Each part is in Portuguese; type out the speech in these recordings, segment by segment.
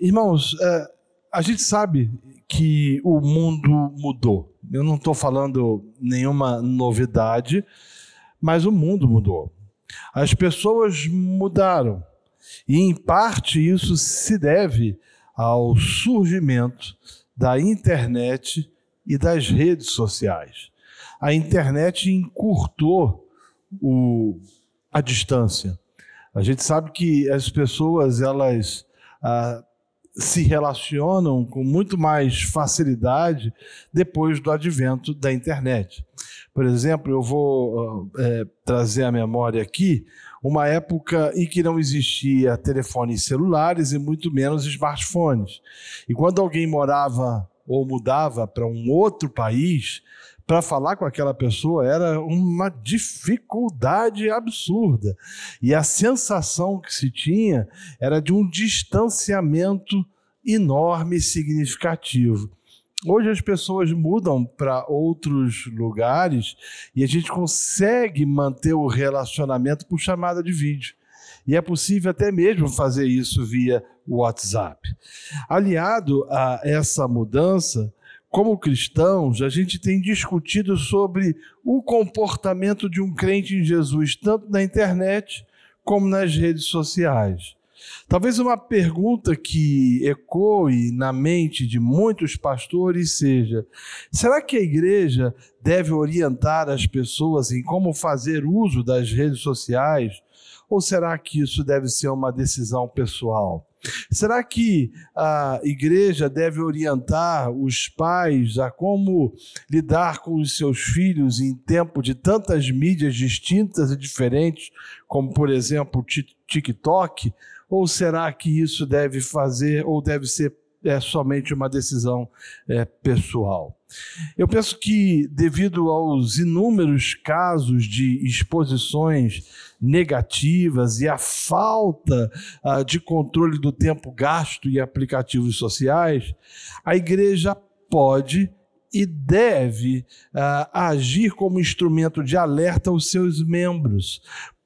Irmãos, é, a gente sabe que o mundo mudou. Eu não estou falando nenhuma novidade, mas o mundo mudou. As pessoas mudaram. E, em parte, isso se deve ao surgimento da internet e das redes sociais. A internet encurtou o, a distância. A gente sabe que as pessoas elas ah, se relacionam com muito mais facilidade depois do advento da internet. Por exemplo, eu vou é, trazer à memória aqui uma época em que não existia telefones celulares e muito menos smartphones. E quando alguém morava ou mudava para um outro país, para falar com aquela pessoa era uma dificuldade absurda. E a sensação que se tinha era de um distanciamento enorme e significativo. Hoje as pessoas mudam para outros lugares e a gente consegue manter o relacionamento por chamada de vídeo. E é possível até mesmo fazer isso via WhatsApp. Aliado a essa mudança, como cristãos, a gente tem discutido sobre o comportamento de um crente em Jesus, tanto na internet como nas redes sociais. Talvez uma pergunta que ecoe na mente de muitos pastores seja: será que a igreja deve orientar as pessoas em como fazer uso das redes sociais? Ou será que isso deve ser uma decisão pessoal? Será que a igreja deve orientar os pais a como lidar com os seus filhos em tempo de tantas mídias distintas e diferentes, como, por exemplo, o TikTok? Ou será que isso deve fazer ou deve ser é, somente uma decisão é, pessoal? Eu penso que, devido aos inúmeros casos de exposições negativas e a falta ah, de controle do tempo gasto e aplicativos sociais, a igreja pode e deve ah, agir como instrumento de alerta aos seus membros,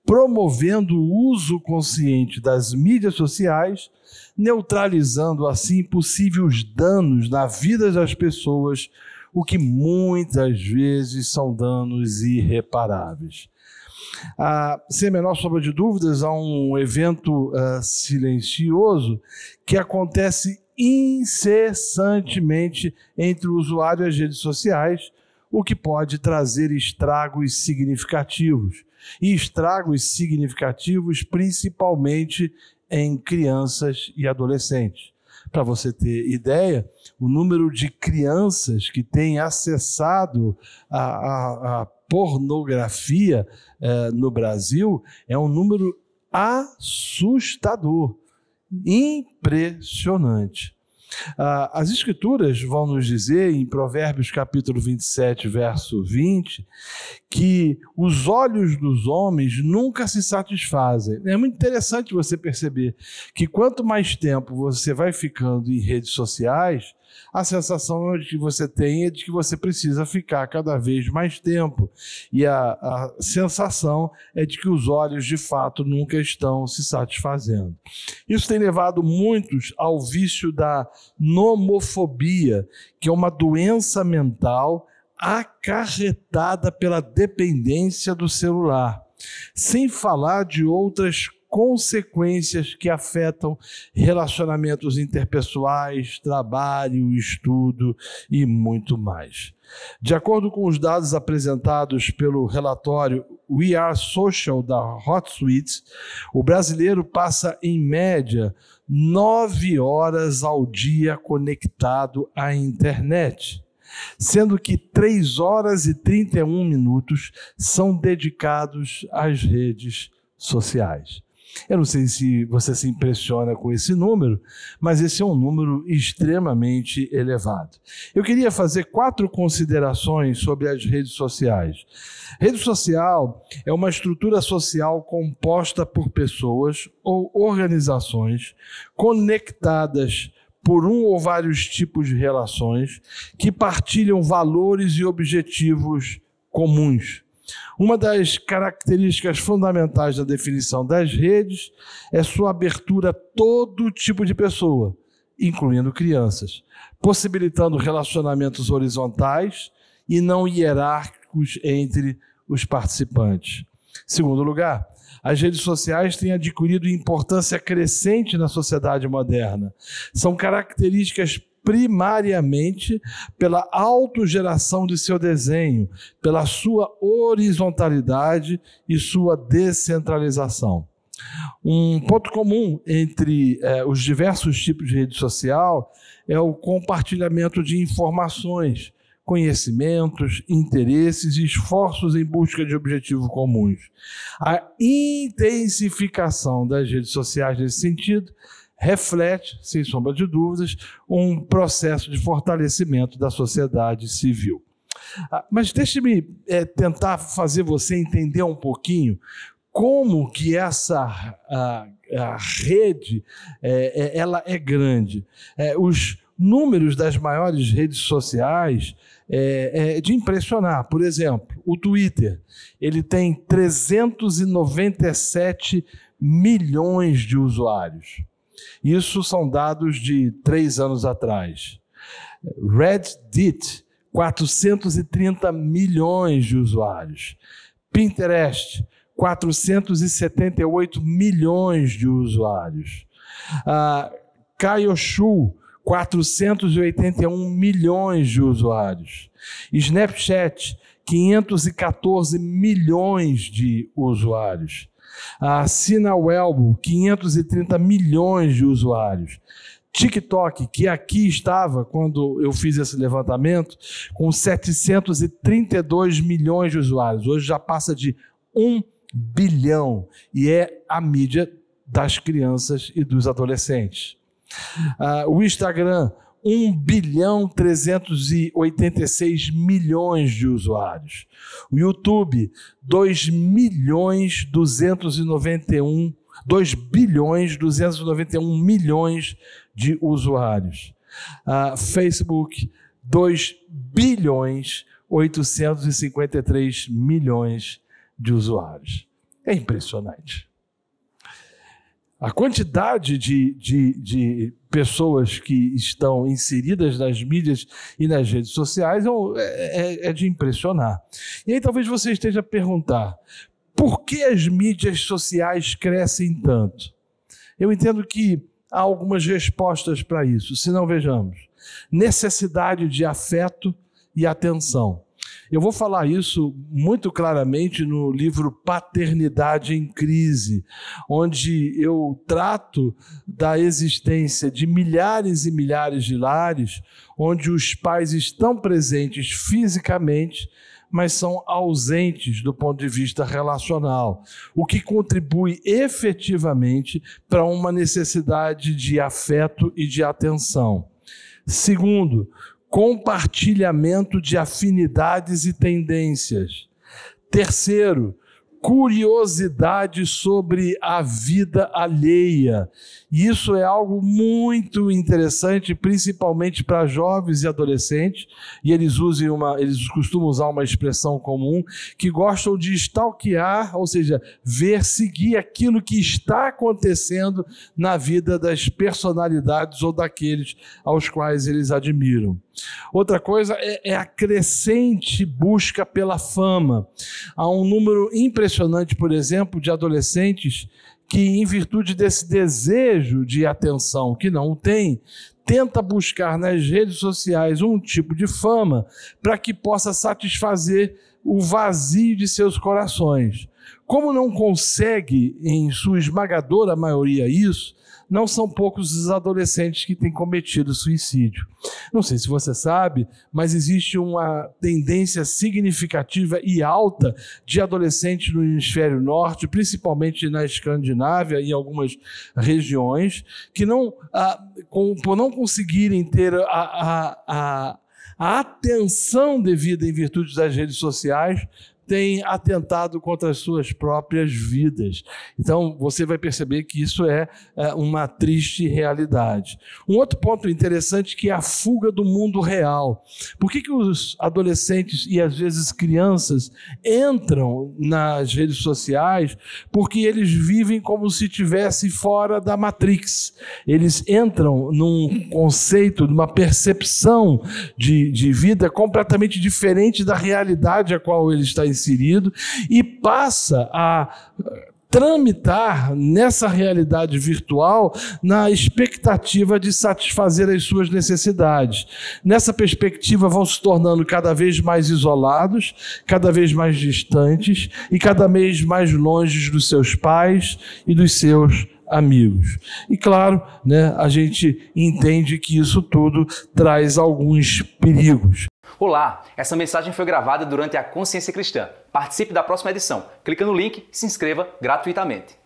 promovendo o uso consciente das mídias sociais, neutralizando assim possíveis danos na vida das pessoas, o que muitas vezes são danos irreparáveis. Ah, sem a menor sombra de dúvidas, há um evento ah, silencioso que acontece incessantemente entre o usuário e as redes sociais, o que pode trazer estragos significativos e estragos significativos, principalmente em crianças e adolescentes. Para você ter ideia, o número de crianças que têm acessado a, a, a pornografia eh, no Brasil é um número assustador, impressionante. Ah, as Escrituras vão nos dizer, em Provérbios capítulo 27, verso 20, que os olhos dos homens nunca se satisfazem. É muito interessante você perceber que quanto mais tempo você vai ficando em redes sociais, a sensação que você tem é de que você precisa ficar cada vez mais tempo. E a, a sensação é de que os olhos, de fato, nunca estão se satisfazendo. Isso tem levado muitos ao vício da nomofobia, que é uma doença mental acarretada pela dependência do celular, sem falar de outras consequências que afetam relacionamentos interpessoais, trabalho, estudo e muito mais. De acordo com os dados apresentados pelo relatório We Are Social da HotSuite, o brasileiro passa, em média, nove horas ao dia conectado à internet sendo que 3 horas e 31 minutos são dedicados às redes sociais. Eu não sei se você se impressiona com esse número, mas esse é um número extremamente elevado. Eu queria fazer quatro considerações sobre as redes sociais. Rede social é uma estrutura social composta por pessoas ou organizações conectadas por um ou vários tipos de relações que partilham valores e objetivos comuns. Uma das características fundamentais da definição das redes é sua abertura a todo tipo de pessoa, incluindo crianças, possibilitando relacionamentos horizontais e não hierárquicos entre os participantes. Segundo lugar, as redes sociais têm adquirido importância crescente na sociedade moderna. São características primariamente pela autogeração de seu desenho, pela sua horizontalidade e sua descentralização. Um ponto comum entre eh, os diversos tipos de rede social é o compartilhamento de informações, conhecimentos, interesses e esforços em busca de objetivos comuns. A intensificação das redes sociais nesse sentido reflete, sem sombra de dúvidas, um processo de fortalecimento da sociedade civil. Ah, mas deixe-me é, tentar fazer você entender um pouquinho como que essa a, a rede é, ela é grande. É, os números das maiores redes sociais é, é de impressionar. Por exemplo, o Twitter, ele tem 397 milhões de usuários. Isso são dados de três anos atrás. Reddit, 430 milhões de usuários. Pinterest, 478 milhões de usuários. Ah, Kaioshu, 481 milhões de usuários. Snapchat, 514 milhões de usuários. A Sinawelbo, 530 milhões de usuários. TikTok, que aqui estava quando eu fiz esse levantamento, com 732 milhões de usuários. Hoje já passa de 1 bilhão e é a mídia das crianças e dos adolescentes. Ah, o Instagram, 1 bilhão 386 milhões de usuários. O YouTube, 2 milhões 291 2 bilhões 291 milhões de usuários. Ah, Facebook, 2 bilhões 853 milhões de usuários. É impressionante. A quantidade de, de, de, pessoas que estão inseridas nas mídias e nas redes sociais é, é, é, é de impressionar. E aí talvez você esteja a perguntar: por que as mídias sociais crescem tanto? Eu entendo que há algumas respostas para isso, se não vejamos. Necessidade de afeto e atenção. Eu vou falar isso muito claramente no livro Paternidade em Crise, onde eu trato da existência de milhares e milhares de lares onde os pais estão presentes fisicamente, mas são ausentes do ponto de vista relacional, o que contribui efetivamente para uma necessidade de afeto e de atenção. Segundo, compartilhamento de afinidades e tendências. Terceiro, curiosidade sobre a vida alheia. E isso é algo muito interessante, principalmente para jovens e adolescentes, e eles usam, uma, eles costumam usar uma expressão comum que gostam de stalkear, ou seja, ver, seguir aquilo que está acontecendo na vida das personalidades ou daqueles aos quais eles admiram. Outra coisa é, é, a crescente busca pela fama. Há um número impressionante, por exemplo, de adolescentes que, em virtude desse desejo de atenção que não tem, tenta buscar nas redes sociais um tipo de fama para que possa satisfazer o vazio de seus corações. Como não consegue, em sua esmagadora maioria, isso, não são poucos os adolescentes que têm cometido suicídio. Não sei se você sabe, mas existe uma tendência significativa e alta de adolescentes no hemisfério norte, principalmente na Escandinávia e em algumas regiões, que não, ah, com, por não conseguirem ter a, a, a a atenção devida em virtude das redes sociais, têm atentado contra as suas próprias vidas. Então, você vai perceber que isso é, é, uma triste realidade. Um outro ponto interessante que é a fuga do mundo real. Por que, que os adolescentes e às vezes crianças entram nas redes sociais? Porque eles vivem como se estivesse fora da Matrix. Eles entram num conceito, numa percepção de, de vida completamente diferente da realidade a qual eles estão inserido e passa a tramitar nessa realidade virtual na expectativa de satisfazer as suas necessidades. Nessa perspectiva, vão se tornando cada vez mais isolados, cada vez mais distantes e cada vez mais longe dos seus pais e dos seus amigos. E claro, né, a gente entende que isso tudo traz alguns perigos. Olá! Essa mensagem foi gravada durante a Consciência Cristã. Participe da próxima edição. Clica no link e se inscreva gratuitamente.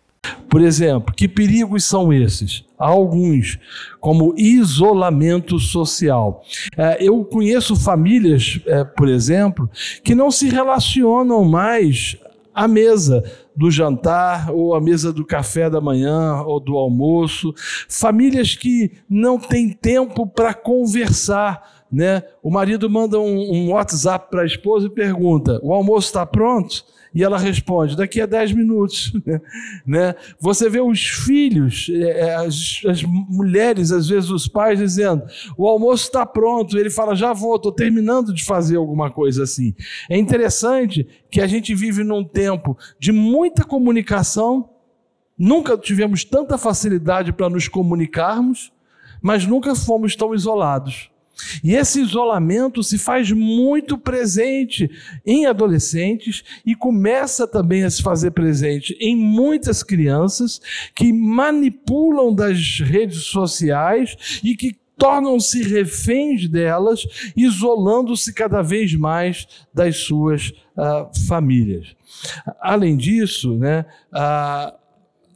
Por exemplo, que perigos são esses? Há alguns, como isolamento social. É, eu conheço famílias, é, por exemplo, que não se relacionam mais à mesa do jantar ou à mesa do café da manhã ou do almoço. Famílias que não têm tempo para conversar né? O marido manda um, um WhatsApp para a esposa e pergunta: o almoço está pronto? E ela responde: daqui a 10 minutos. Né? né? Você vê os filhos, é, é, as, as, mulheres, às vezes os pais, dizendo: o almoço está pronto. Ele fala: já vou, estou terminando de fazer alguma coisa assim. É interessante que a gente vive num tempo de muita comunicação, nunca tivemos tanta facilidade para nos comunicarmos, mas nunca fomos tão isolados. E esse isolamento se faz muito presente em adolescentes e começa também a se fazer presente em muitas crianças que manipulam das redes sociais e que tornam-se reféns delas, isolando-se cada vez mais das suas ah, famílias. Além disso, né, ah,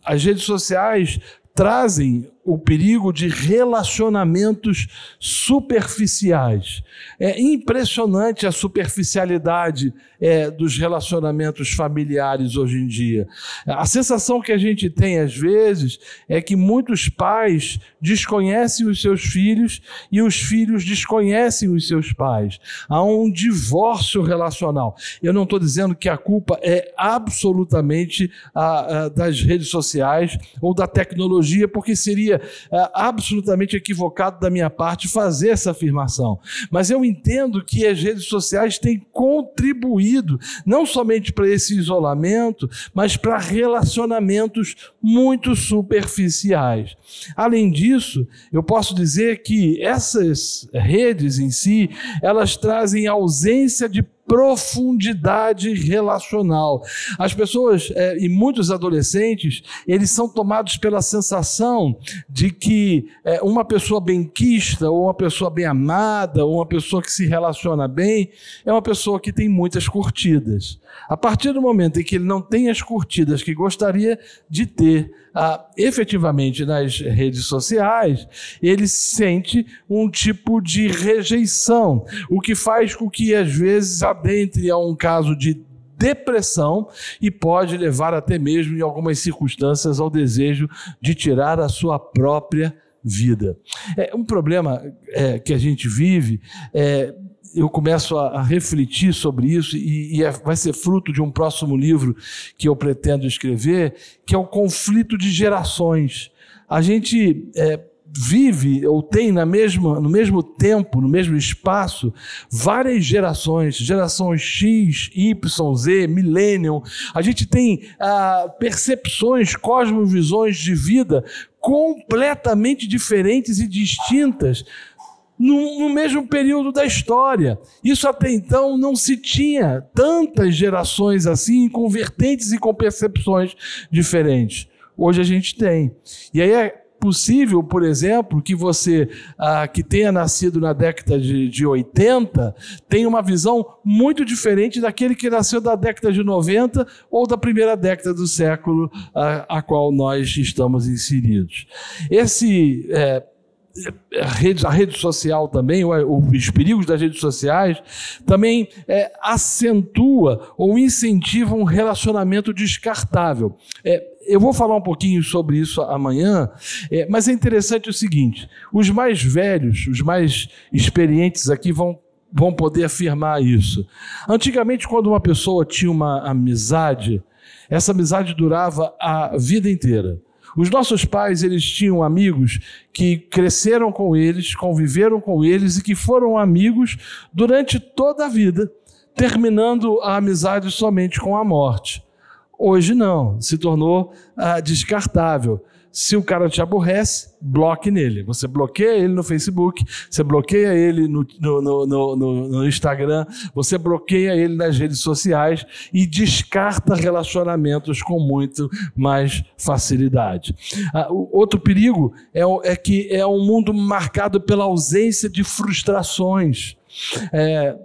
as redes sociais trazem o perigo de relacionamentos superficiais. É impressionante a superficialidade é, dos relacionamentos familiares hoje em dia. A sensação que a gente tem às vezes é que muitos pais desconhecem os seus filhos e os filhos desconhecem os seus pais. Há um divórcio relacional. Eu não estou dizendo que a culpa é absolutamente a, a, das redes sociais ou da tecnologia, porque seria é, absolutamente equivocado da minha parte fazer essa afirmação. Mas eu entendo que as redes sociais têm contribuído não somente para esse isolamento, mas para relacionamentos muito superficiais. Além disso, eu posso dizer que essas redes em si, elas trazem ausência de profundidade relacional. As pessoas, é, e muitos adolescentes, eles são tomados pela sensação de que é, uma pessoa benquista, ou uma pessoa bem amada, ou uma pessoa que se relaciona bem, é uma pessoa que tem muitas curtidas. A partir do momento em que ele não tem as curtidas que gostaria de ter, ah, efetivamente nas redes sociais, ele sente um tipo de rejeição, o que faz com que às vezes adentre a um caso de depressão e pode levar até mesmo em algumas circunstâncias ao desejo de tirar a sua própria vida. É um problema é, que a gente vive é, eu começo a, a, refletir sobre isso, e, e é, vai ser fruto de um próximo livro que eu pretendo escrever, que é o conflito de gerações. A gente é, vive ou tem na mesma, no mesmo tempo, no mesmo espaço, várias gerações, geração X, Y, Z, Millennium. A gente tem ah, percepções, cosmovisões de vida completamente diferentes e distintas no, no mesmo período da história. Isso até então não se tinha tantas gerações assim, com vertentes e com percepções diferentes. Hoje a gente tem. E aí é possível, por exemplo, que você ah, que tenha nascido na década de, de 80 tenha uma visão muito diferente daquele que nasceu da década de 90 ou da primeira década do século ah, a qual nós estamos inseridos. Esse eh, é, a rede, a rede social também, é, os perigos das redes sociais, também é, acentua ou incentiva um relacionamento descartável. É, eu vou falar um pouquinho sobre isso amanhã, é, mas é interessante o seguinte: os mais velhos, os mais experientes aqui vão vão poder afirmar isso. Antigamente, quando uma pessoa tinha uma amizade, essa amizade durava a vida inteira. Os nossos pais, eles tinham amigos que cresceram com eles, conviveram com eles e que foram amigos durante toda a vida, terminando a amizade somente com a morte. Hoje não, se tornou ah, descartável se o cara te aborrece, bloque nele. Você bloqueia ele no Facebook, você bloqueia ele no, no, no, no, Instagram, você bloqueia ele nas redes sociais e descarta relacionamentos com muito mais facilidade. Ah, outro perigo é, é que é um mundo marcado pela ausência de frustrações. É,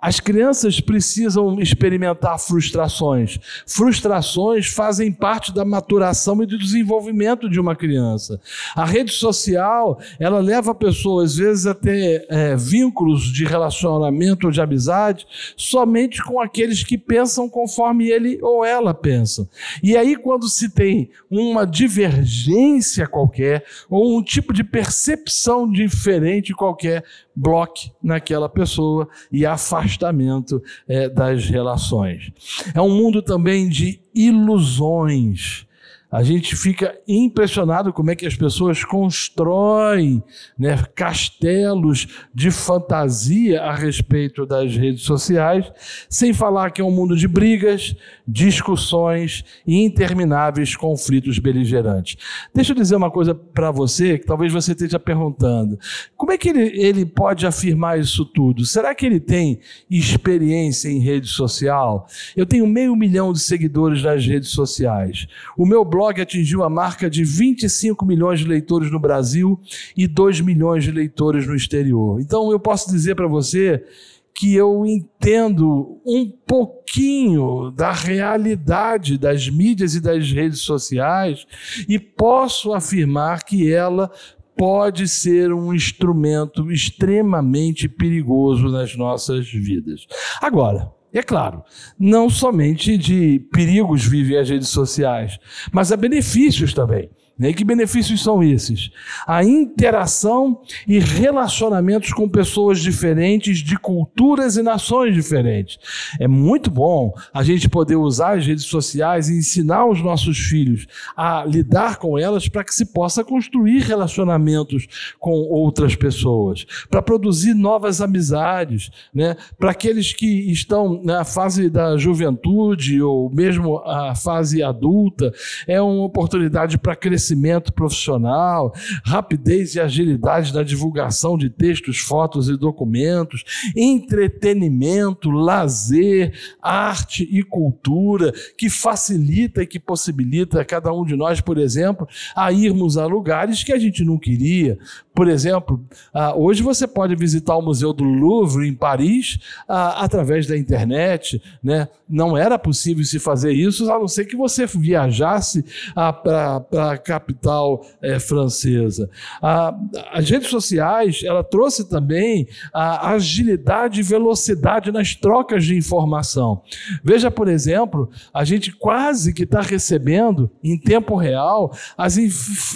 as crianças precisam experimentar frustrações. Frustrações fazem parte da maturação e do desenvolvimento de uma criança. A rede social, ela leva a pessoa, às vezes, a ter é, vínculos de relacionamento ou de amizade somente com aqueles que pensam conforme ele ou ela pensa. E aí, quando se tem uma divergência qualquer ou um tipo de percepção diferente qualquer, bloque naquela pessoa e afasta afastamento é, das relações. É um mundo também de ilusões, a gente fica impressionado como é que as pessoas constroem né, castelos de fantasia a respeito das redes sociais, sem falar que é um mundo de brigas, discussões e intermináveis conflitos beligerantes. Deixa eu dizer uma coisa para você, que talvez você esteja perguntando: como é que ele, ele pode afirmar isso tudo? Será que ele tem experiência em rede social? Eu tenho meio milhão de seguidores nas redes sociais. O meu blog blog atingiu a marca de 25 milhões de leitores no Brasil e 2 milhões de leitores no exterior. Então eu posso dizer para você que eu entendo um pouquinho da realidade das mídias e das redes sociais e posso afirmar que ela pode ser um instrumento extremamente perigoso nas nossas vidas. Agora, e é claro, não somente de perigos vivem as redes sociais, mas há benefícios também. Né? E que benefícios são esses? A interação e relacionamentos com pessoas diferentes, de culturas e nações diferentes. É muito bom a gente poder usar as redes sociais e ensinar os nossos filhos a lidar com elas para que se possa construir relacionamentos com outras pessoas, para produzir novas amizades, né? para aqueles que estão na fase da juventude ou mesmo a fase adulta, é uma oportunidade para crescer crescimento profissional, rapidez e agilidade na divulgação de textos, fotos e documentos, entretenimento, lazer, arte e cultura, que facilita e que possibilita a cada um de nós, por exemplo, a irmos a lugares que a gente não queria, por exemplo, ah, hoje você pode visitar o Museu do Louvre em Paris ah, através da internet. Né? Não era possível se fazer isso, a não ser que você viajasse ah, para a capital eh, francesa. as redes sociais ela trouxe também a agilidade e velocidade nas trocas de informação. Veja, por exemplo, a gente quase que está recebendo em tempo real as,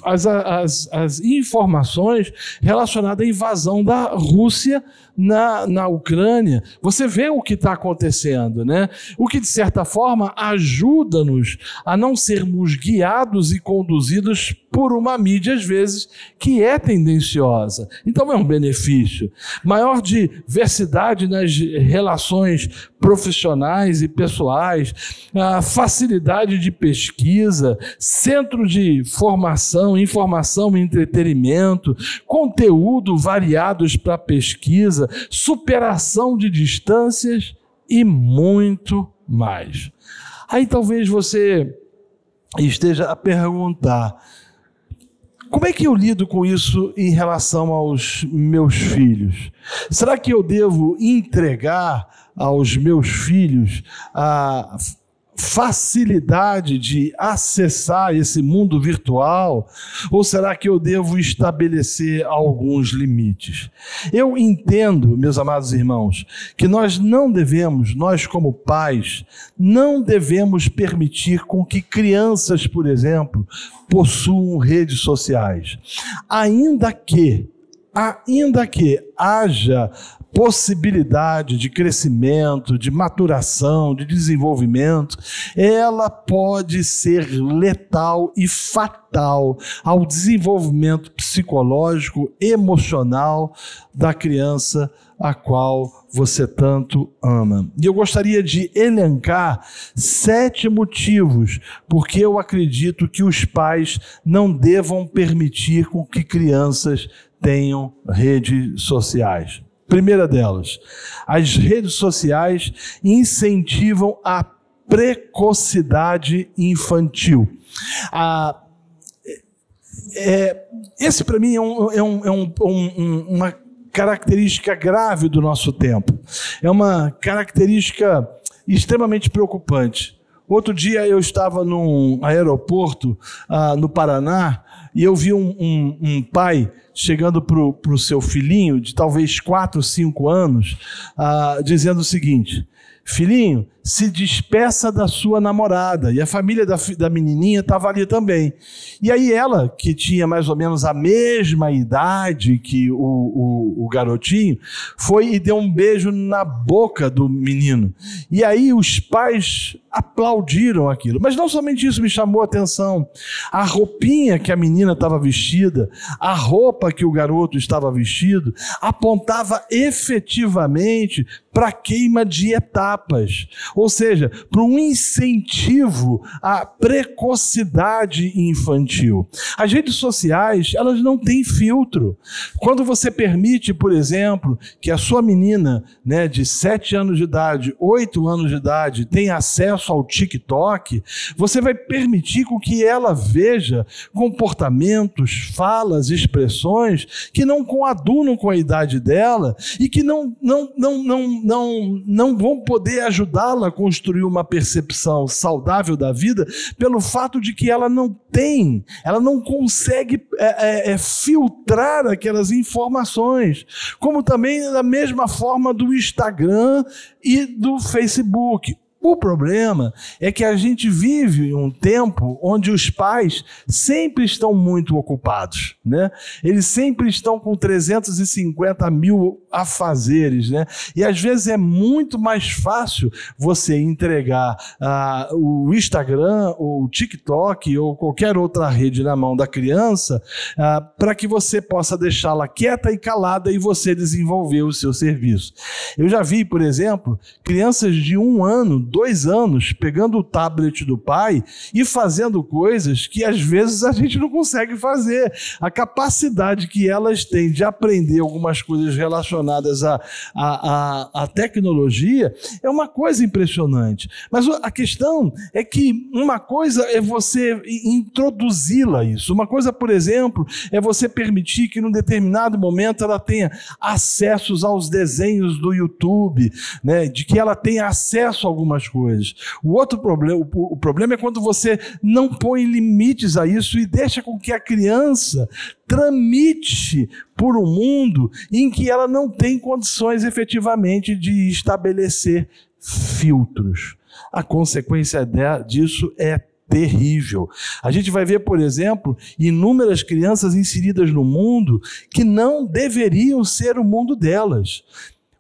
as, as, as informações relacionada à invasão da Rússia na, na Ucrânia, você vê o que está acontecendo, né? O que, de certa forma, ajuda-nos a não sermos guiados e conduzidos por uma mídia, às vezes, que é tendenciosa. Então, é um benefício. Maior diversidade nas relações profissionais e pessoais, facilidade de pesquisa, centro de formação, informação e entretenimento, conteúdo variados para pesquisa superação de distâncias e muito mais. Aí talvez você esteja a perguntar: como é que eu lido com isso em relação aos meus filhos? Será que eu devo entregar aos meus filhos a facilidade de acessar esse mundo virtual? Ou será que eu devo estabelecer alguns limites? Eu entendo, meus amados irmãos, que nós não devemos, nós como pais, não devemos permitir com que crianças, por exemplo, possuam redes sociais. Ainda que ainda que haja possibilidade de crescimento, de maturação, de desenvolvimento, ela pode ser letal e fatal ao desenvolvimento psicológico, emocional da criança a qual você tanto ama. E eu gostaria de elencar sete motivos porque eu acredito que os pais não devam permitir com que crianças tenham redes sociais. Primeira delas, as redes sociais incentivam a precocidade infantil. A, é, esse, para mim, é, um, é, um, é um, uma característica grave do nosso tempo. É uma característica extremamente preocupante. Outro dia eu estava num aeroporto ah, no Paraná e eu vi um, um, um pai chegando para o seu filhinho, de talvez 4, 5 anos, ah, dizendo o seguinte: Filhinho, se despeça da sua namorada. E a família da, da menininha estava ali também. E aí ela, que tinha mais ou menos a mesma idade que o, o, o garotinho, foi e deu um beijo na boca do menino. E aí os pais aplaudiram aquilo. Mas não somente isso me chamou a atenção. A roupinha que a menina menina estava vestida, a roupa que o garoto estava vestido, apontava efetivamente para queima de etapas, ou seja, para um incentivo à precocidade infantil. As redes sociais, elas não têm filtro. Quando você permite, por exemplo, que a sua menina né, de 7 anos de idade, 8 anos de idade, tenha acesso ao TikTok, você vai permitir que ela veja comportamentos comportamentos, falas, expressões que não coadunam com a idade dela e que não, não, não, não, não, não vão poder ajudá-la a construir uma percepção saudável da vida pelo fato de que ela não tem, ela não consegue é, é, é filtrar aquelas informações. Como também da mesma forma do Instagram e do Facebook. O problema é que a gente vive um tempo onde os pais sempre estão muito ocupados, né? Eles sempre estão com 350 mil afazeres, né? E às vezes é muito mais fácil você entregar ah, o Instagram, ou o TikTok, ou qualquer outra rede na mão da criança, ah, para que você possa deixá-la quieta e calada e você desenvolver o seu serviço. Eu já vi, por exemplo, crianças de um ano dois anos pegando o tablet do pai e fazendo coisas que às vezes a gente não consegue fazer. A capacidade que elas têm de aprender algumas coisas relacionadas à a, a, a, tecnologia é uma coisa impressionante. Mas a questão é que uma coisa é você introduzi-la isso. Uma coisa, por exemplo, é você permitir que num determinado momento ela tenha acessos aos desenhos do YouTube, né? de que ela tenha acesso a algumas coisas. O outro problema, o problema é quando você não põe limites a isso e deixa com que a criança tramite por um mundo em que ela não tem condições efetivamente de estabelecer filtros. A consequência disso é terrível. A gente vai ver, por exemplo, inúmeras crianças inseridas no mundo que não deveriam ser o mundo delas.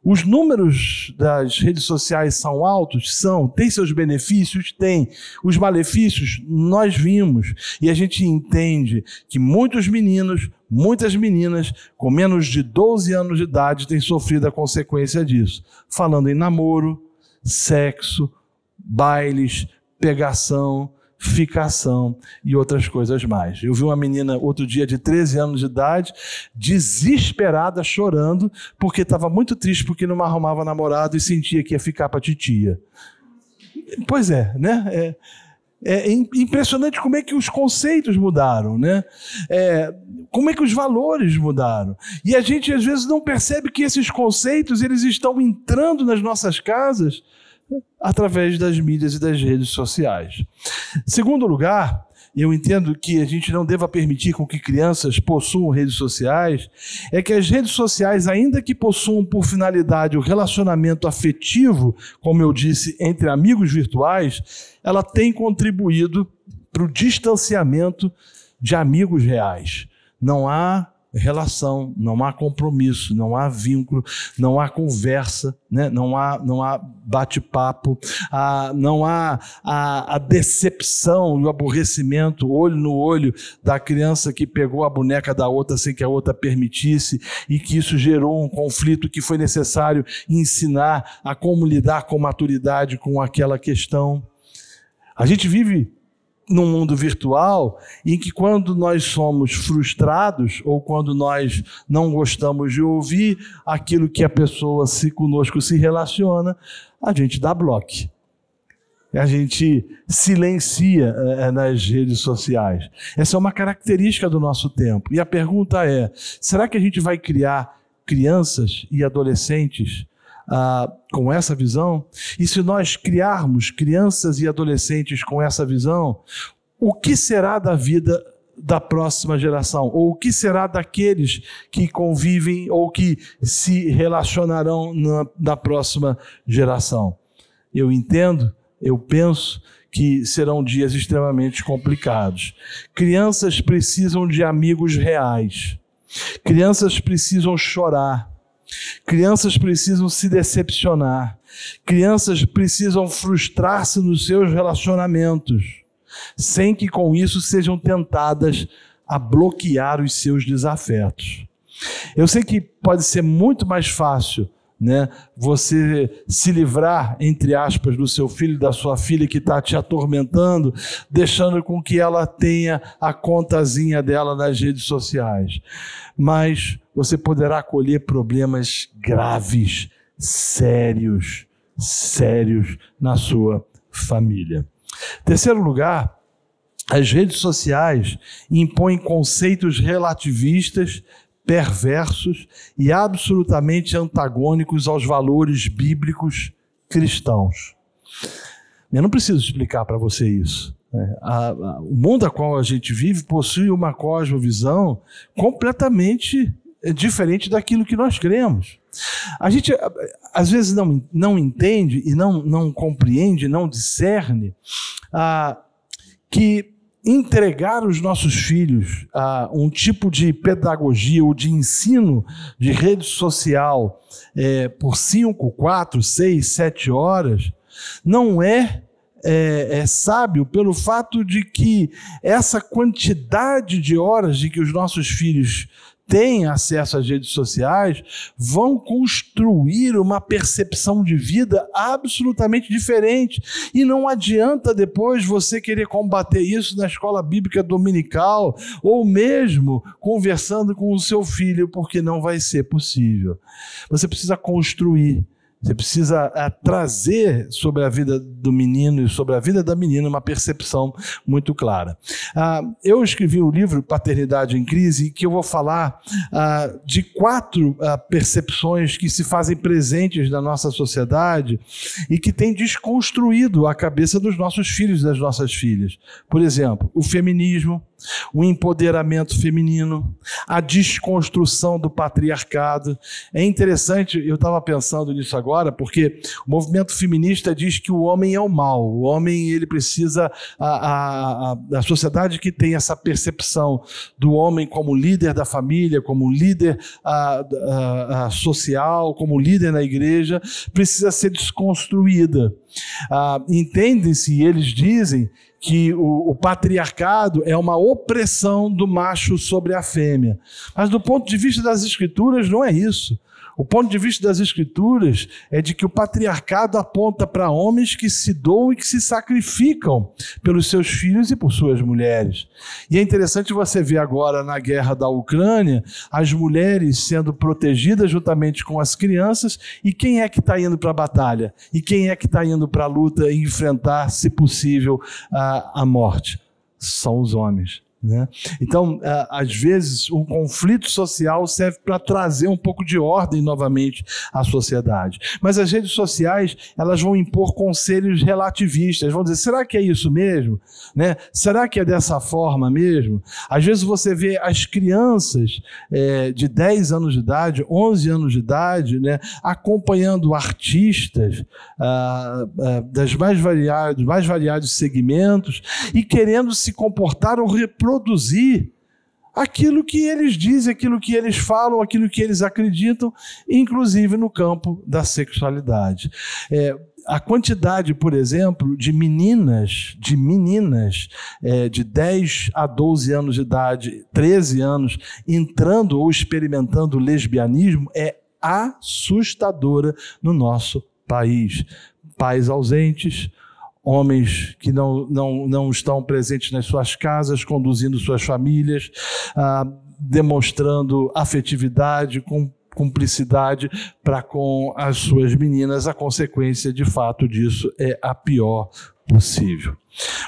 Os números das redes sociais são altos? São. Tem seus benefícios? Tem. Os malefícios? Nós vimos. E a gente entende que muitos meninos, muitas meninas com menos de 12 anos de idade têm sofrido a consequência disso. Falando em namoro, sexo, bailes, pegação, ficação e outras coisas mais. Eu vi uma menina outro dia de 13 anos de idade, desesperada, chorando, porque estava muito triste porque não arrumava namorado e sentia que ia ficar para titia. Pois é, né? É, é impressionante como é que os conceitos mudaram, né? É, como é que os valores mudaram. E a gente às vezes não percebe que esses conceitos eles estão entrando nas nossas casas através das mídias e das redes sociais. Segundo lugar, eu entendo que a gente não deva permitir com que crianças possuam redes sociais, é que as redes sociais, ainda que possuam por finalidade o relacionamento afetivo, como eu disse, entre amigos virtuais, ela tem contribuído para o distanciamento de amigos reais. Não há relação, não há compromisso, não há vínculo, não há conversa, né? não há, não há bate-papo, não há a, a decepção e o aborrecimento, olho no olho, da criança que pegou a boneca da outra sem que a outra permitisse e que isso gerou um conflito que foi necessário ensinar a como lidar com maturidade com aquela questão. A gente vive num mundo virtual em que, quando nós somos frustrados ou quando nós não gostamos de ouvir aquilo que a pessoa se conosco se relaciona, a gente dá bloque A gente silencia é, é, nas redes sociais. Essa é uma característica do nosso tempo. E a pergunta é: será que a gente vai criar crianças e adolescentes ah, com essa visão, e se nós criarmos crianças e adolescentes com essa visão, o que será da vida da próxima geração? Ou o que será daqueles que convivem ou que se relacionarão na, na próxima geração? Eu entendo, eu penso que serão dias extremamente complicados. Crianças precisam de amigos reais. Crianças precisam chorar. Crianças precisam se decepcionar. Crianças precisam frustrar-se nos seus relacionamentos, sem que com isso sejam tentadas a bloquear os seus desafetos. Eu sei que pode ser muito mais fácil né? Você se livrar, entre aspas, do seu filho, da sua filha que está te atormentando, deixando com que ela tenha a contazinha dela nas redes sociais. Mas você poderá colher problemas graves, sérios, sérios na sua família. Terceiro lugar, as redes sociais impõem conceitos relativistas perversos e absolutamente antagônicos aos valores bíblicos cristãos. Eu não preciso explicar para você isso. Né? o mundo a qual a gente vive possui uma cosmovisão completamente é, diferente daquilo que nós cremos. A gente às vezes não, não entende e não, não compreende, não discerne ah, que entregar os nossos filhos a um tipo de pedagogia ou de ensino de rede social é, por 5, 4, 6, 7 horas, não é, é, é sábio pelo fato de que essa quantidade de horas de que os nossos filhos têm acesso às redes sociais vão construir uma percepção de vida absolutamente diferente. E não adianta depois você querer combater isso na escola bíblica dominical ou mesmo conversando com o seu filho, porque não vai ser possível. Você precisa construir você precisa a, eh, trazer sobre a vida do menino e sobre a vida da menina uma percepção muito clara. Ah, eu escrevi o um livro Paternidade em Crise, que eu vou falar ah, de quatro ah, percepções que se fazem presentes na nossa sociedade e que têm desconstruído a cabeça dos nossos filhos e das nossas filhas. Por exemplo, o feminismo o empoderamento feminino, a desconstrução do patriarcado. É interessante, eu estava pensando nisso agora, porque o movimento feminista diz que o homem é o mal, o homem ele precisa a, a, a sociedade que tem essa percepção do homem como líder da família, como líder a, a, a social, como líder na igreja, precisa ser desconstruída. Ah, Entendem-se, eles dizem que o, o, patriarcado é uma opressão do macho sobre a fêmea. Mas do ponto de vista das escrituras, não é isso. O ponto de vista das Escrituras é de que o patriarcado aponta para homens que se doam e que se sacrificam pelos seus filhos e por suas mulheres. E é interessante você ver agora na guerra da Ucrânia as mulheres sendo protegidas juntamente com as crianças e quem é que está indo para a batalha e quem é que está indo para a luta e enfrentar, se possível, a, a morte. São os homens. Né? Então, às vezes, um conflito social serve para trazer um pouco de ordem novamente à sociedade. Mas as redes sociais elas vão impor conselhos relativistas, vão dizer: será que é isso mesmo? Né? Será que é dessa forma mesmo? Às vezes você vê as crianças é, de 10 anos de idade, 11 anos de idade, né, acompanhando artistas ah, ah, das mais variados, mais variados segmentos e querendo se comportar ou reproduzir produzir aquilo que eles dizem, aquilo que eles falam, aquilo que eles acreditam, inclusive no campo da sexualidade. É, a quantidade, por exemplo, de meninas, de meninas é, de 10 a 12 anos de idade, 13 anos, entrando ou experimentando lesbianismo é assustadora no nosso país. Pais ausentes, homens que não, não, não estão presentes nas suas casas, conduzindo suas famílias, ah, demonstrando afetividade, com cumplicidade para com as suas meninas. A consequência, de fato, disso é a pior possível.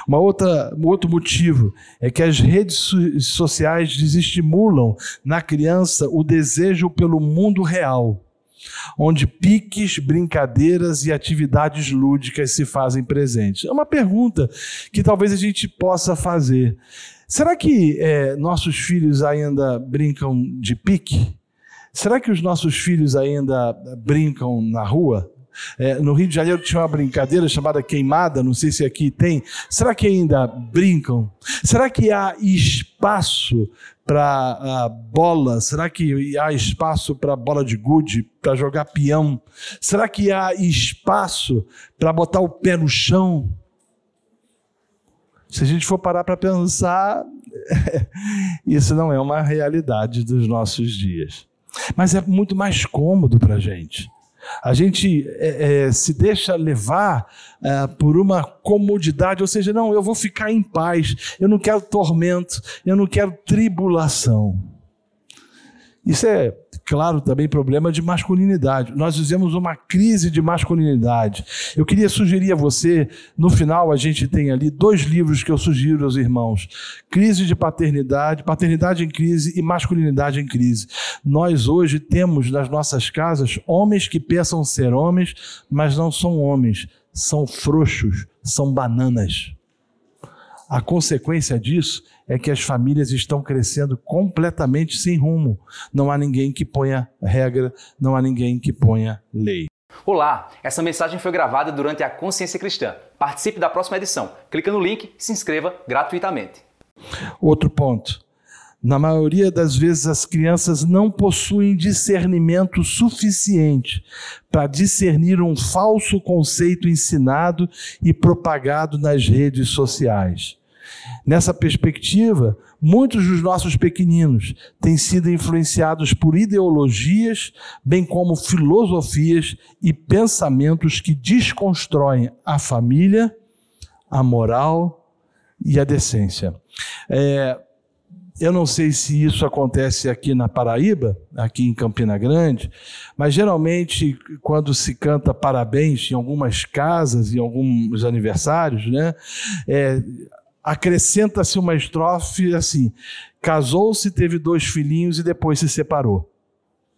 Uma outra, um outro motivo é que as redes sociais desestimulam na criança o desejo pelo mundo real onde piques, brincadeiras e atividades lúdicas se fazem presentes? É uma pergunta que talvez a gente possa fazer. Será que é, nossos filhos ainda brincam de pique? Será que os nossos filhos ainda brincam na rua? É, no Rio de Janeiro tinha uma brincadeira chamada queimada, não sei se aqui tem. Será que ainda brincam? Será que há espaço para bola? Será que há espaço para bola de gude, para jogar peão? Será que há espaço para botar o pé no chão? Se a gente for parar para pensar, isso não é uma realidade dos nossos dias. Mas é muito mais cômodo para a gente. A gente é, é, se deixa levar é, por uma comodidade, ou seja, não, eu vou ficar em paz, eu não quero tormento, eu não quero tribulação. Isso é claro, também problema de masculinidade. Nós vivemos uma crise de masculinidade. Eu queria sugerir a você, no final a gente tem ali dois livros que eu sugiro aos irmãos: Crise de Paternidade, Paternidade em Crise e Masculinidade em Crise. Nós hoje temos nas nossas casas homens que pensam ser homens, mas não são homens, são frouxos, são bananas. A consequência disso é que as famílias estão crescendo completamente sem rumo. Não há ninguém que ponha regra, não há ninguém que ponha lei. Olá, essa mensagem foi gravada durante a Consciência Cristã. Participe da próxima edição. Clica no link e se inscreva gratuitamente. Outro ponto. Na maioria das vezes, as crianças não possuem discernimento suficiente para discernir um falso conceito ensinado e propagado nas redes sociais. Nessa perspectiva, muitos dos nossos pequeninos têm sido influenciados por ideologias, bem como filosofias e pensamentos que desconstroem a família, a moral e a decência. É, eu não sei se isso acontece aqui na Paraíba, aqui em Campina Grande, mas geralmente quando se canta parabéns em algumas casas, em alguns aniversários, né? É, acrescenta-se uma estrofe assim: casou-se, teve dois filhinhos e depois se separou.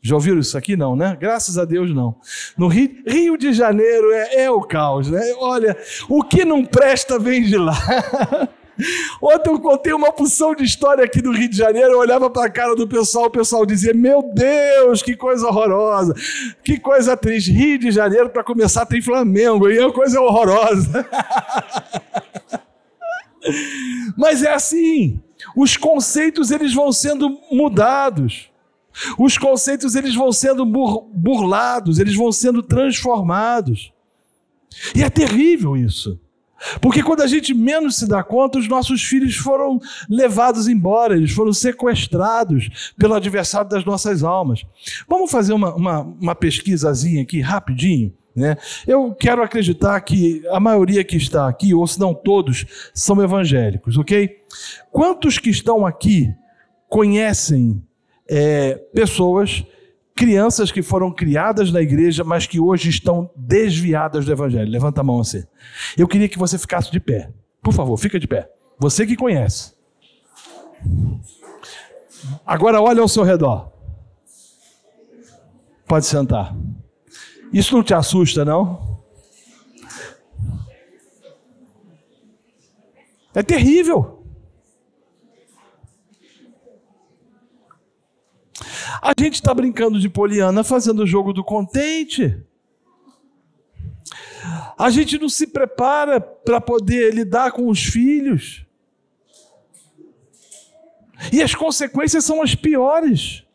Já ouviram isso aqui? Não, né? Graças a Deus, não. No Rio, Rio de Janeiro é, é o caos, né? Olha, o que não presta vem de lá. Ontem eu contei uma porção de história aqui do Rio de Janeiro, eu olhava para a cara do pessoal, o pessoal dizia: Meu Deus, que coisa horrorosa, que coisa triste. Rio de Janeiro, para começar, tem Flamengo, e é coisa horrorosa. Mas é assim. Os conceitos eles vão sendo mudados. Os conceitos eles vão sendo burlados, eles vão sendo transformados. E é terrível isso. Porque quando a gente menos se dá conta, os nossos filhos foram levados embora, eles foram sequestrados pelo adversário das nossas almas. Vamos fazer uma, uma, uma pesquisazinha aqui rapidinho né? Eu quero acreditar que a maioria que está aqui, ou se não todos, são evangélicos, ok? Quantos que estão aqui conhecem é, pessoas, crianças que foram criadas na igreja, mas que hoje estão desviadas do evangelho? Levanta a mão assim. Eu queria que você ficasse de pé. Por favor, fica de pé. Você que conhece. Agora olha ao seu redor. Pode sentar. Isso não te assusta, não? É terrível. A gente está brincando de Poliana fazendo o jogo do contente. A gente não se prepara para poder lidar com os filhos. E as consequências são as piores.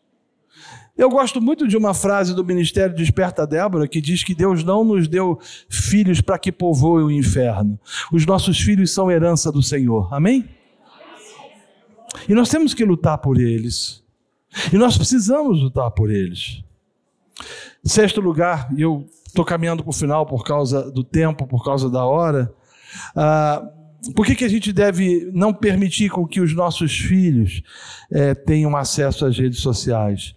Eu gosto muito de uma frase do Ministério Desperta Débora que diz que Deus não nos deu filhos para que povoem o inferno. Os nossos filhos são herança do Senhor. Amém? E nós temos que lutar por eles. E nós precisamos lutar por eles. Sexto lugar, e eu estou caminhando para o final por causa do tempo, por causa da hora. Ah, por que, que a gente deve não permitir com que os nossos filhos eh, tenham acesso às redes sociais?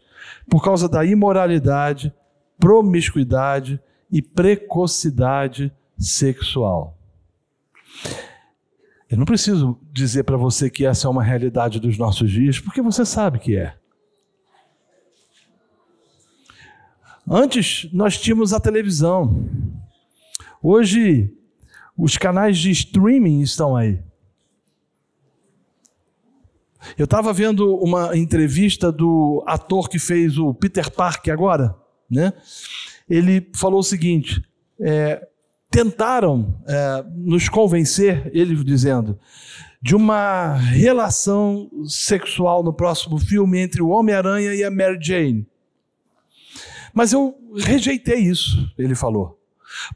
por causa da imoralidade, promiscuidade e precocidade sexual. Eu não preciso dizer para você que essa é uma realidade dos nossos dias, porque você sabe que é. Antes nós tínhamos a televisão. Hoje os canais de streaming estão aí. Eu estava vendo uma entrevista do ator que fez o Peter Park agora, né? Ele falou o seguinte: é, tentaram é, nos convencer, ele dizendo, de uma relação sexual no próximo filme entre o Homem-Aranha e a Mary Jane. Mas eu rejeitei isso, ele falou.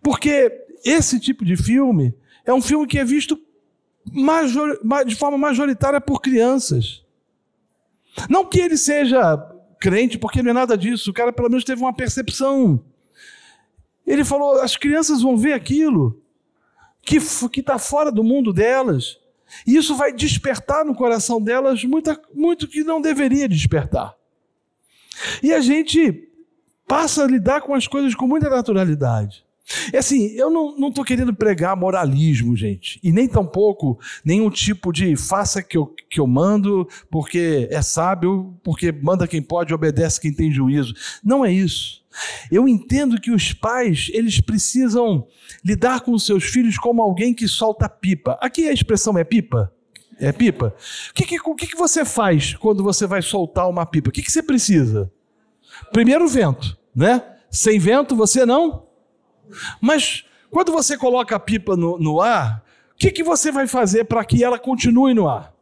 Porque esse tipo de filme é um filme que é visto major, de forma majoritária por crianças. Não que ele seja crente, porque não é nada disso, o cara pelo menos teve uma percepção. Ele falou: as crianças vão ver aquilo que está fora do mundo delas, e isso vai despertar no coração delas muita, muito que não deveria despertar. E a gente passa a lidar com as coisas com muita naturalidade. É assim, eu não, estou querendo pregar moralismo, gente, e nem tampouco nenhum tipo de faça que eu, que eu mando, porque é sábio, porque manda quem pode, obedece quem tem juízo. Não é isso. Eu entendo que os pais, eles precisam lidar com seus filhos como alguém que solta pipa. Aqui a expressão é pipa? É pipa? O que, que, o que, que você faz quando você vai soltar uma pipa? O que, que você precisa? Primeiro, vento, né? Sem vento, você não mas quando você coloca a pipa no, no ar, o que, que você vai fazer para que ela continue no ar?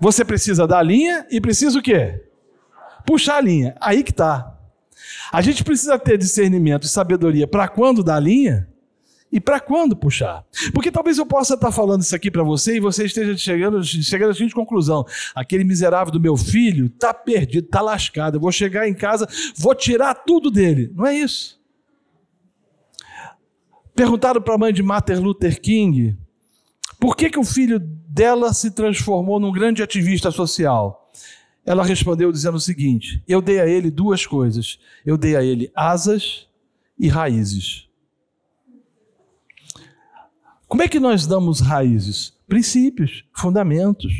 Você precisa da linha e precisa o quê? Puxar a linha. Aí que está. A gente precisa ter discernimento e sabedoria para quando dar a linha e para quando puxar? Porque talvez eu possa estar tá falando isso aqui para você e você esteja chegando, chegando à seguinte conclusão: aquele miserável do meu filho está perdido, está lascado. Eu vou chegar em casa, vou tirar tudo dele. Não é isso. Perguntaram para a mãe de Martin Luther King por que, que o filho dela se transformou num grande ativista social. Ela respondeu dizendo o seguinte: Eu dei a ele duas coisas. Eu dei a ele asas e raízes. Como é que nós damos raízes? Princípios, fundamentos,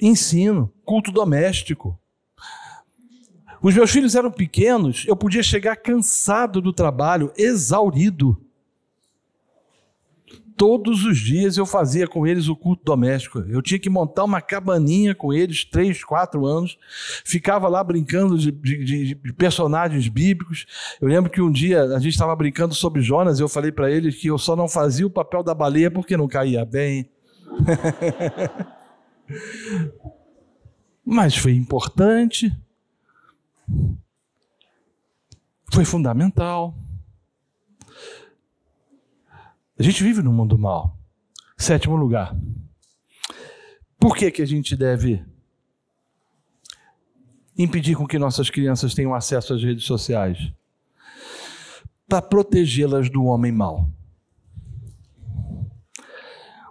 ensino, culto doméstico. Os meus filhos eram pequenos, eu podia chegar cansado do trabalho, exaurido. Todos os dias eu fazia com eles o culto doméstico. Eu tinha que montar uma cabaninha com eles, três, quatro anos. Ficava lá brincando de, de, de personagens bíblicos. Eu lembro que um dia a gente estava brincando sobre Jonas e eu falei para eles que eu só não fazia o papel da baleia porque não caía bem. Mas foi importante foi fundamental. A gente vive num mundo mal. Sétimo lugar. Por que, que a gente deve impedir com que nossas crianças tenham acesso às redes sociais? Para protegê-las do homem mau.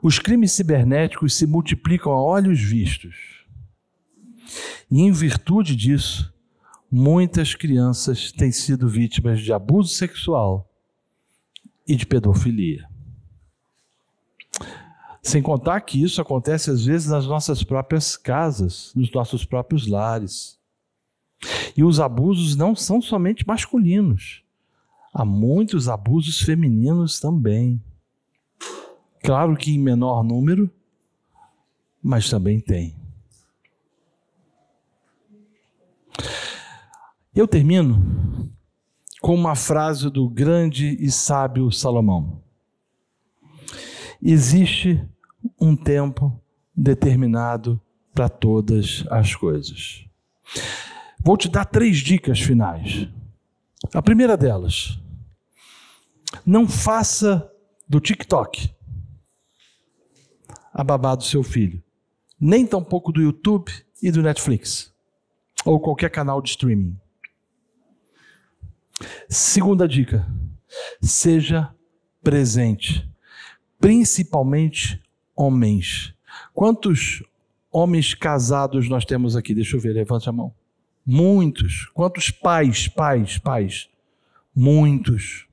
Os crimes cibernéticos se multiplicam a olhos vistos. E em virtude disso, muitas crianças têm sido vítimas de abuso sexual e de pedofilia. Sem contar que isso acontece às vezes nas nossas próprias casas, nos nossos próprios lares. E os abusos não são somente masculinos. Há muitos abusos femininos também. Claro que em menor número, mas também tem. Eu termino com uma frase do grande e sábio Salomão. Existe um tempo determinado para todas as coisas. Vou te dar três dicas finais. A primeira delas, não faça do TikTok a babá do seu filho, nem tampouco do YouTube e do Netflix, ou qualquer canal de streaming. Segunda dica: seja presente, principalmente homens. Quantos homens casados nós temos aqui? Deixa eu ver, levante a mão. Muitos. Quantos pais, pais, pais? Muitos.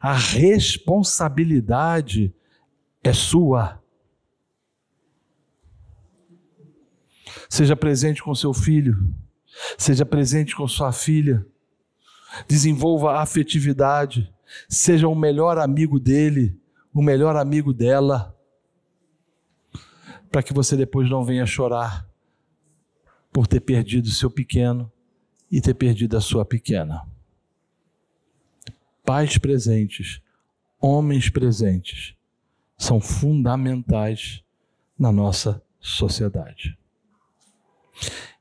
A responsabilidade é sua. Seja presente com seu filho, seja presente com sua filha, desenvolva afetividade, seja o melhor amigo dele, o melhor amigo dela, para que você depois não venha chorar por ter perdido o seu pequeno e ter perdido a sua pequena. Pais presentes, homens presentes, são fundamentais na nossa sociedade.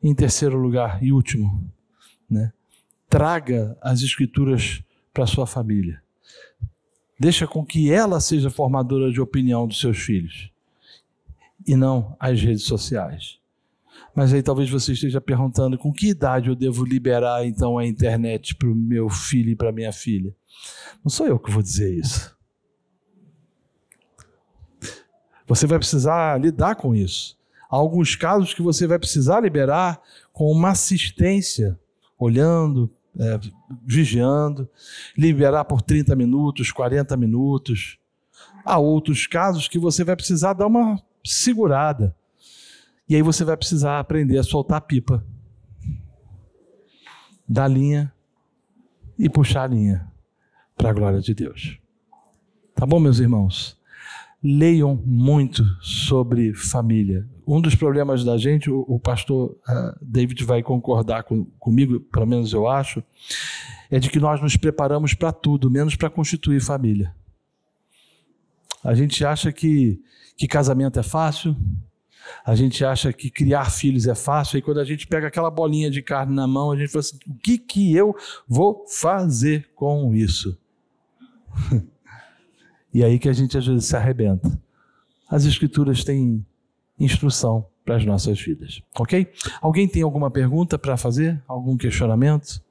Em terceiro lugar e último, né? traga as escrituras para sua família. Deixa com que ela seja formadora de opinião dos seus filhos e não as redes sociais. Mas aí talvez você esteja perguntando com que idade eu devo liberar então a internet para o meu filho e para minha filha. Não sou eu que vou dizer isso. Você vai precisar lidar com isso. Há alguns casos que você vai precisar liberar com uma assistência, olhando, é, vigiando, liberar por 30 minutos, 40 minutos. Há outros casos que você vai precisar dar uma segurada. E aí você vai precisar aprender a soltar a pipa da linha e puxar a linha para a glória de Deus. Tá bom, meus irmãos? Leiam muito sobre família, um dos problemas da gente, o, o pastor uh, David vai concordar com, comigo, pelo menos eu acho, é de que nós nos preparamos para tudo, menos para constituir família. A gente acha que, que casamento é fácil, a gente acha que criar filhos é fácil, e quando a gente pega aquela bolinha de carne na mão, a gente fala assim: o que, que eu vou fazer com isso? e aí que a gente às vezes se arrebenta. As escrituras têm instrução para as nossas vidas, ok? Alguém tem alguma pergunta para fazer? Algum questionamento?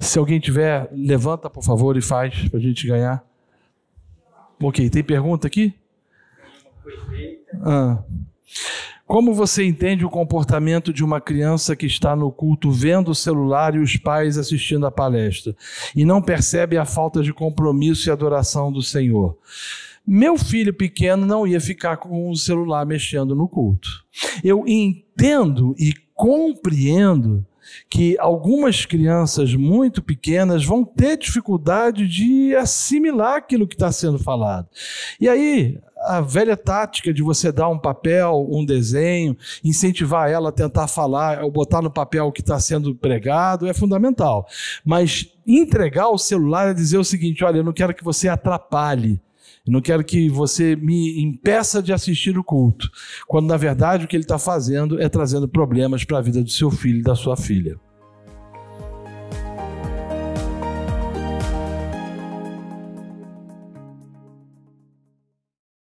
Se alguém tiver, levanta por favor e faz para a gente ganhar. Ok, tem pergunta aqui? Ah. Como você entende o comportamento de uma criança que está no culto vendo o celular e os pais assistindo a palestra e não percebe a falta de compromisso e adoração do Senhor? Meu filho pequeno não ia ficar com o celular mexendo no culto. Eu entendo e compreendo que algumas crianças muito pequenas vão ter dificuldade de assimilar aquilo que está sendo falado. E aí, a velha tática de você dar um papel, um desenho, incentivar ela a tentar falar, ou botar no papel o que está sendo pregado, é fundamental. Mas entregar o celular é dizer o seguinte: olha, eu não quero que você atrapalhe não quero que você me impeça de assistir o culto, quando na verdade o que ele está fazendo é trazendo problemas para a vida do seu filho e da sua filha.